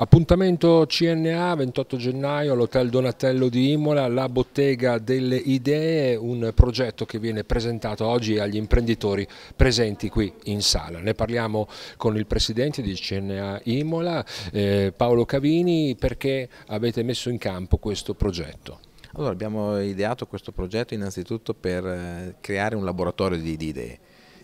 Appuntamento CNA 28 gennaio all'Hotel Donatello di Imola, la bottega delle idee, un progetto che viene presentato oggi agli imprenditori presenti qui in sala. Ne parliamo con il presidente di CNA Imola, eh, Paolo Cavini, perché avete messo in campo questo progetto? Allora, abbiamo ideato questo progetto innanzitutto per eh, creare un laboratorio di, di idee.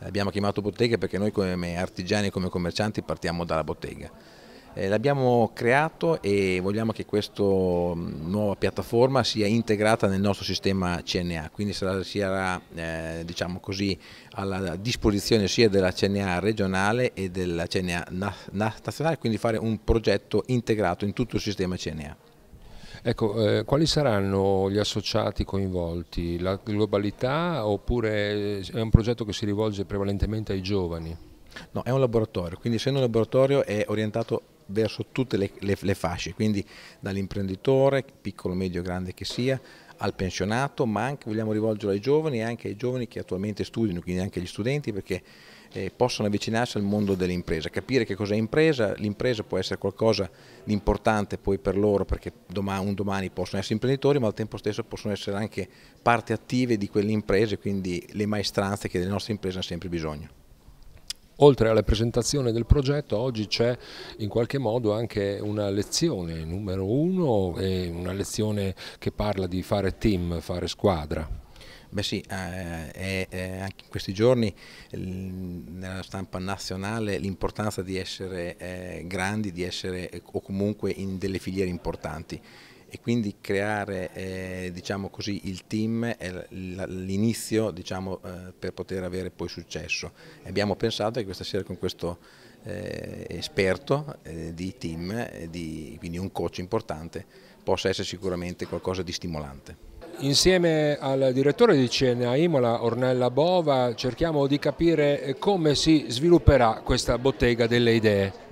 L'abbiamo chiamato bottega perché noi come artigiani e come commercianti partiamo dalla bottega eh, l'abbiamo creato e vogliamo che questa mm, nuova piattaforma sia integrata nel nostro sistema CNA, quindi sarà, sarà eh, diciamo così, alla disposizione sia della CNA regionale e della CNA nazionale, quindi fare un progetto integrato in tutto il sistema CNA. Ecco, eh, quali saranno gli associati coinvolti? La globalità oppure è un progetto che si rivolge prevalentemente ai giovani? No, è un laboratorio, quindi essendo un laboratorio è orientato verso tutte le, le, le fasce, quindi dall'imprenditore, piccolo, medio, grande che sia, al pensionato, ma anche vogliamo rivolgerlo ai giovani e anche ai giovani che attualmente studiano, quindi anche agli studenti, perché eh, possono avvicinarsi al mondo dell'impresa, capire che cos'è impresa, l'impresa può essere qualcosa di importante poi per loro perché domani, un domani possono essere imprenditori ma al tempo stesso possono essere anche parte attive di quelle imprese, quindi le maestranze che delle nostre imprese hanno sempre bisogno. Oltre alla presentazione del progetto oggi c'è in qualche modo anche una lezione numero uno, una lezione che parla di fare team, fare squadra. Beh sì, eh, eh, eh, anche in questi giorni nella stampa nazionale l'importanza di essere eh, grandi, di essere eh, o comunque in delle filiere importanti e quindi creare eh, diciamo così, il team è l'inizio diciamo, eh, per poter avere poi successo. abbiamo pensato che questa sera con questo eh, esperto eh, di team, eh, di, quindi un coach importante, possa essere sicuramente qualcosa di stimolante. Insieme al direttore di Cena Imola, Ornella Bova, cerchiamo di capire eh, come si svilupperà questa bottega delle idee.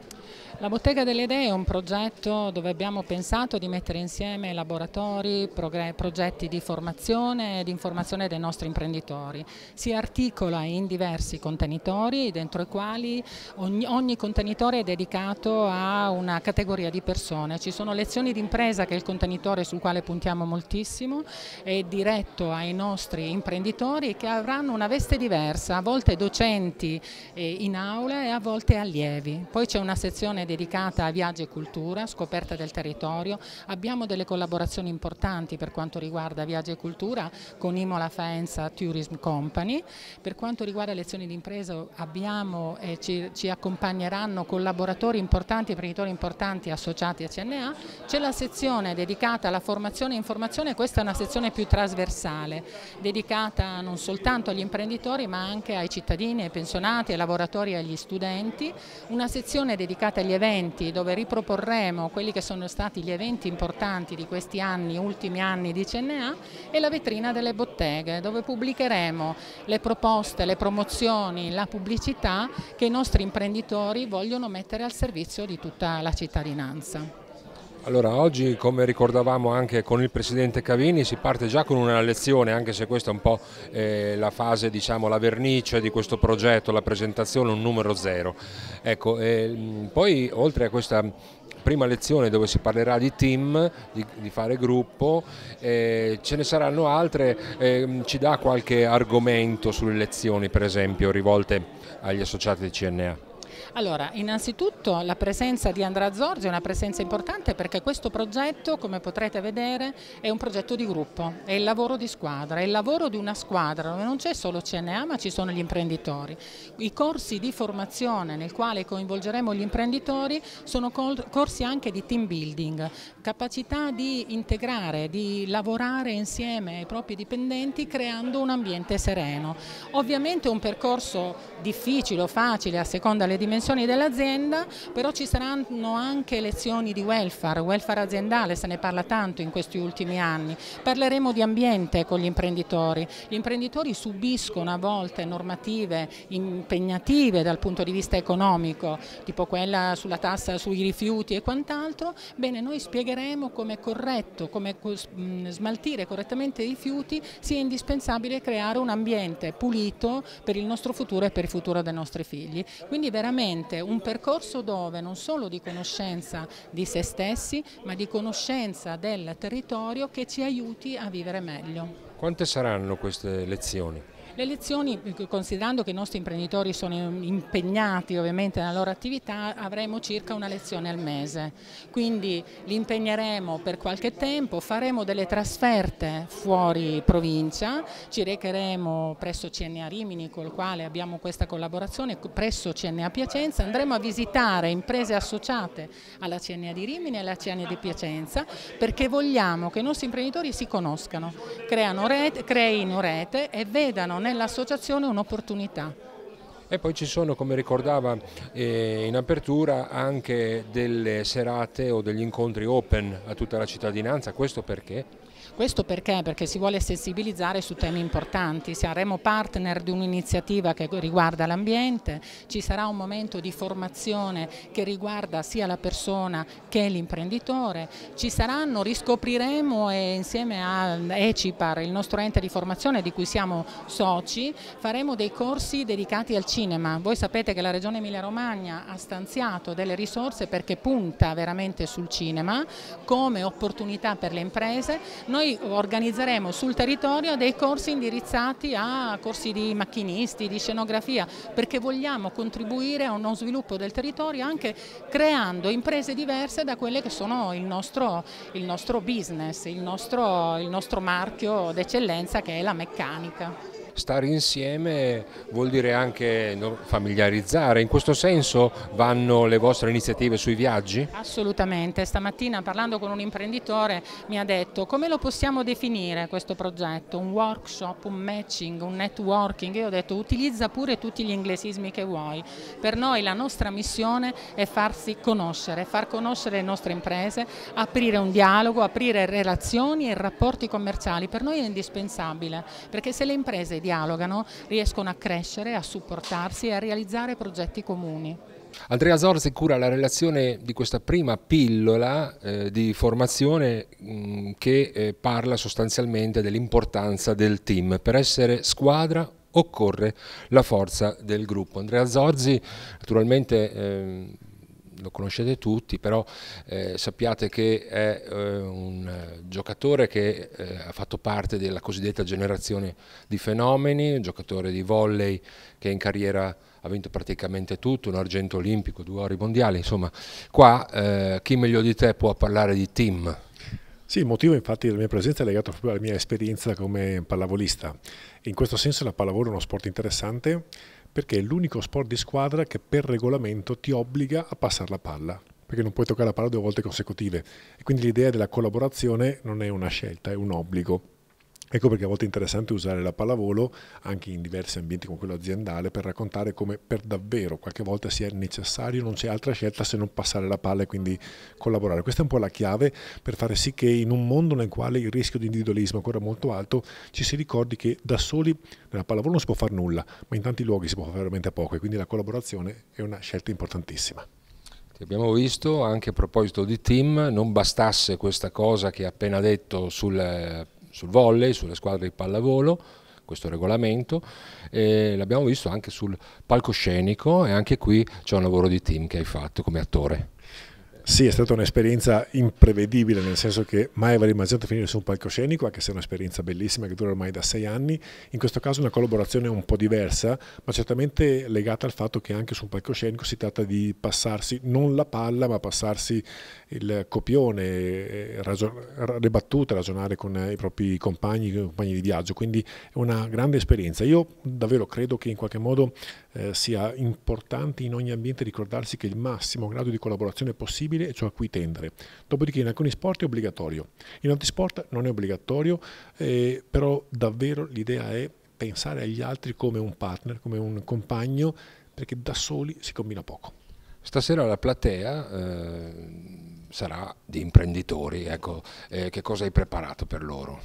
La Bottega delle Idee è un progetto dove abbiamo pensato di mettere insieme laboratori, progetti di formazione e di informazione dei nostri imprenditori. Si articola in diversi contenitori dentro i quali ogni, ogni contenitore è dedicato a una categoria di persone. Ci sono lezioni di impresa che è il contenitore sul quale puntiamo moltissimo, è diretto ai nostri imprenditori che avranno una veste diversa, a volte docenti eh, in aula e a volte allievi. Poi c'è una sezione dedicata a viaggi e cultura, scoperta del territorio, abbiamo delle collaborazioni importanti per quanto riguarda viaggi e cultura con Imola Faenza Tourism Company, per quanto riguarda lezioni di impresa abbiamo e eh, ci, ci accompagneranno collaboratori importanti, imprenditori importanti associati a CNA, c'è la sezione dedicata alla formazione e informazione, questa è una sezione più trasversale, dedicata non soltanto agli imprenditori ma anche ai cittadini, ai pensionati, ai lavoratori e agli studenti, una sezione dedicata agli eventi dove riproporremo quelli che sono stati gli eventi importanti di questi anni, ultimi anni di CNA e la vetrina delle botteghe dove pubblicheremo le proposte, le promozioni, la pubblicità che i nostri imprenditori vogliono mettere al servizio di tutta la cittadinanza. Allora oggi come ricordavamo anche con il Presidente Cavini si parte già con una lezione anche se questa è un po' eh, la fase, diciamo la vernice di questo progetto, la presentazione un numero zero. Ecco, eh, poi oltre a questa prima lezione dove si parlerà di team, di, di fare gruppo, eh, ce ne saranno altre, eh, ci dà qualche argomento sulle lezioni per esempio rivolte agli associati di CNA? Allora, innanzitutto la presenza di Andrea Zorzi è una presenza importante perché questo progetto, come potrete vedere, è un progetto di gruppo, è il lavoro di squadra, è il lavoro di una squadra dove non c'è solo CNA ma ci sono gli imprenditori. I corsi di formazione nel quale coinvolgeremo gli imprenditori sono corsi anche di team building, capacità di integrare, di lavorare insieme ai propri dipendenti creando un ambiente sereno. Ovviamente è un percorso difficile o facile a seconda delle dimensioni dell'azienda, però ci saranno anche lezioni di welfare, welfare aziendale, se ne parla tanto in questi ultimi anni. Parleremo di ambiente con gli imprenditori. Gli imprenditori subiscono a volte normative impegnative dal punto di vista economico, tipo quella sulla tassa sui rifiuti e quant'altro. Bene, noi spiegheremo come è corretto, come smaltire correttamente i rifiuti sia indispensabile creare un ambiente pulito per il nostro futuro e per il futuro dei nostri figli. Quindi veramente veramente un percorso dove non solo di conoscenza di se stessi, ma di conoscenza del territorio che ci aiuti a vivere meglio. Quante saranno queste lezioni? Le lezioni, considerando che i nostri imprenditori sono impegnati ovviamente nella loro attività, avremo circa una lezione al mese, quindi li impegneremo per qualche tempo, faremo delle trasferte fuori provincia, ci recheremo presso CNA Rimini col quale abbiamo questa collaborazione, presso CNA Piacenza, andremo a visitare imprese associate alla CNA di Rimini e alla CNA di Piacenza perché vogliamo che i nostri imprenditori si conoscano, creino rete e vedano nell'associazione un'opportunità. E poi ci sono, come ricordava eh, in apertura, anche delle serate o degli incontri open a tutta la cittadinanza, questo perché? Questo perché? Perché si vuole sensibilizzare su temi importanti, saremo partner di un'iniziativa che riguarda l'ambiente, ci sarà un momento di formazione che riguarda sia la persona che l'imprenditore, ci saranno, riscopriremo e insieme a ECIPAR, il nostro ente di formazione di cui siamo soci, faremo dei corsi dedicati al cinema. Voi sapete che la Regione Emilia-Romagna ha stanziato delle risorse perché punta veramente sul cinema come opportunità per le imprese. Noi noi organizzeremo sul territorio dei corsi indirizzati a corsi di macchinisti, di scenografia, perché vogliamo contribuire a uno sviluppo del territorio anche creando imprese diverse da quelle che sono il nostro, il nostro business, il nostro, il nostro marchio d'eccellenza che è la meccanica stare insieme vuol dire anche familiarizzare, in questo senso vanno le vostre iniziative sui viaggi? Assolutamente, stamattina parlando con un imprenditore mi ha detto come lo possiamo definire questo progetto, un workshop, un matching, un networking, io ho detto utilizza pure tutti gli inglesismi che vuoi, per noi la nostra missione è farsi conoscere, far conoscere le nostre imprese, aprire un dialogo, aprire relazioni e rapporti commerciali, per noi è indispensabile perché se le imprese dialogano riescono a crescere, a supportarsi e a realizzare progetti comuni. Andrea Zorzi cura la relazione di questa prima pillola eh, di formazione mh, mm, che eh, parla sostanzialmente dell'importanza del team. Per essere squadra occorre la forza del gruppo. Andrea Zorzi naturalmente eh, lo conoscete tutti, però eh, sappiate che è eh, un giocatore che eh, ha fatto parte della cosiddetta generazione di fenomeni, un giocatore di volley che in carriera ha vinto praticamente tutto, un argento olimpico, due ori mondiali, insomma, qua eh, chi meglio di te può parlare di team? Sì, il motivo infatti della mia presenza è legato proprio alla mia esperienza come pallavolista. In questo senso la pallavolo è uno sport interessante perché è l'unico sport di squadra che per regolamento ti obbliga a passare la palla, perché non puoi toccare la palla due volte consecutive. E quindi l'idea della collaborazione non è una scelta, è un obbligo. Ecco perché a volte è interessante usare la pallavolo anche in diversi ambienti come quello aziendale per raccontare come per davvero qualche volta sia necessario, non c'è altra scelta se non passare la palla e quindi collaborare. Questa è un po' la chiave per fare sì che in un mondo nel quale il rischio di individualismo è ancora molto alto ci si ricordi che da soli nella pallavolo non si può fare nulla, ma in tanti luoghi si può fare veramente poco e quindi la collaborazione è una scelta importantissima. Ti abbiamo visto anche a proposito di team, non bastasse questa cosa che ha appena detto sul eh, sul volley, sulle squadre di pallavolo, questo regolamento, eh, l'abbiamo visto anche sul palcoscenico e anche qui c'è un lavoro di team che hai fatto come attore. Sì, è stata un'esperienza imprevedibile, nel senso che mai avrei immaginato finire su un palcoscenico, anche se è un'esperienza bellissima che dura ormai da sei anni. In questo caso una collaborazione un po' diversa, ma certamente legata al fatto che anche su un palcoscenico si tratta di passarsi non la palla, ma passarsi il copione, eh, le battute, ragionare con i propri compagni, i compagni di viaggio. Quindi è una grande esperienza. Io davvero credo che in qualche modo eh, sia importante in ogni ambiente ricordarsi che il massimo grado di collaborazione possibile disponibile e ciò a cui tendere. Dopodiché in alcuni sport è obbligatorio, in altri sport non è obbligatorio, eh, però davvero l'idea è pensare agli altri come un partner, come un compagno, perché da soli si combina poco. Stasera la platea eh, sarà di imprenditori, ecco, eh, che cosa hai preparato per loro?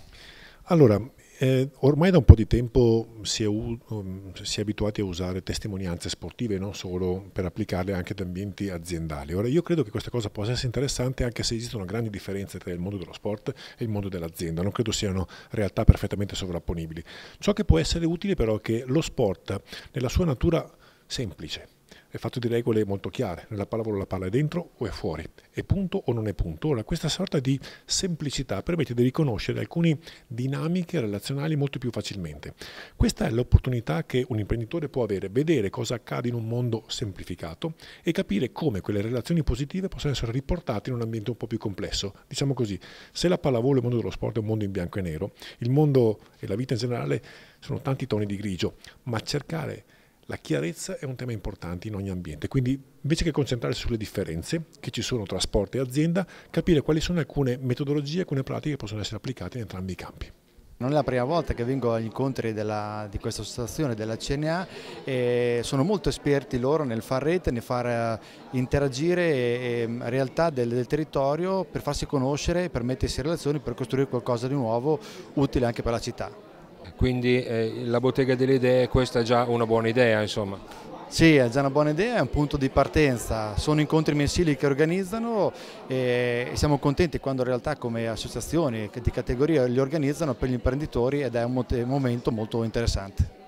Allora, eh, ormai da un po' di tempo si è, um, si è, abituati a usare testimonianze sportive, non solo per applicarle anche ad ambienti aziendali. Ora, io credo che questa cosa possa essere interessante anche se esistono grandi differenze tra il mondo dello sport e il mondo dell'azienda. Non credo siano realtà perfettamente sovrapponibili. Ciò che può essere utile però è che lo sport, nella sua natura semplice, è fatto di regole molto chiare, nella pallavolo la palla è dentro o è fuori, è punto o non è punto. Ora questa sorta di semplicità permette di riconoscere alcune dinamiche relazionali molto più facilmente. Questa è l'opportunità che un imprenditore può avere, vedere cosa accade in un mondo semplificato e capire come quelle relazioni positive possono essere riportate in un ambiente un po' più complesso. Diciamo così, se la pallavolo e il mondo dello sport è un mondo in bianco e nero, il mondo e la vita in generale sono tanti toni di grigio, ma cercare la chiarezza è un tema importante in ogni ambiente, quindi invece che concentrarsi sulle differenze che ci sono tra sport e azienda, capire quali sono alcune metodologie, alcune pratiche che possono essere applicate in entrambi i campi. Non è la prima volta che vengo agli incontri della, di questa associazione della CNA e sono molto esperti loro nel far rete, nel far eh, interagire mm, realtà del, del, territorio per farsi conoscere, per mettersi in relazione, per costruire qualcosa di nuovo utile anche per la città quindi eh, la bottega delle idee questa è già una buona idea insomma. Sì, è già una buona idea, è un punto di partenza, sono incontri mensili che organizzano e siamo contenti quando in realtà come associazioni di categoria li organizzano per gli imprenditori ed è un momento molto interessante.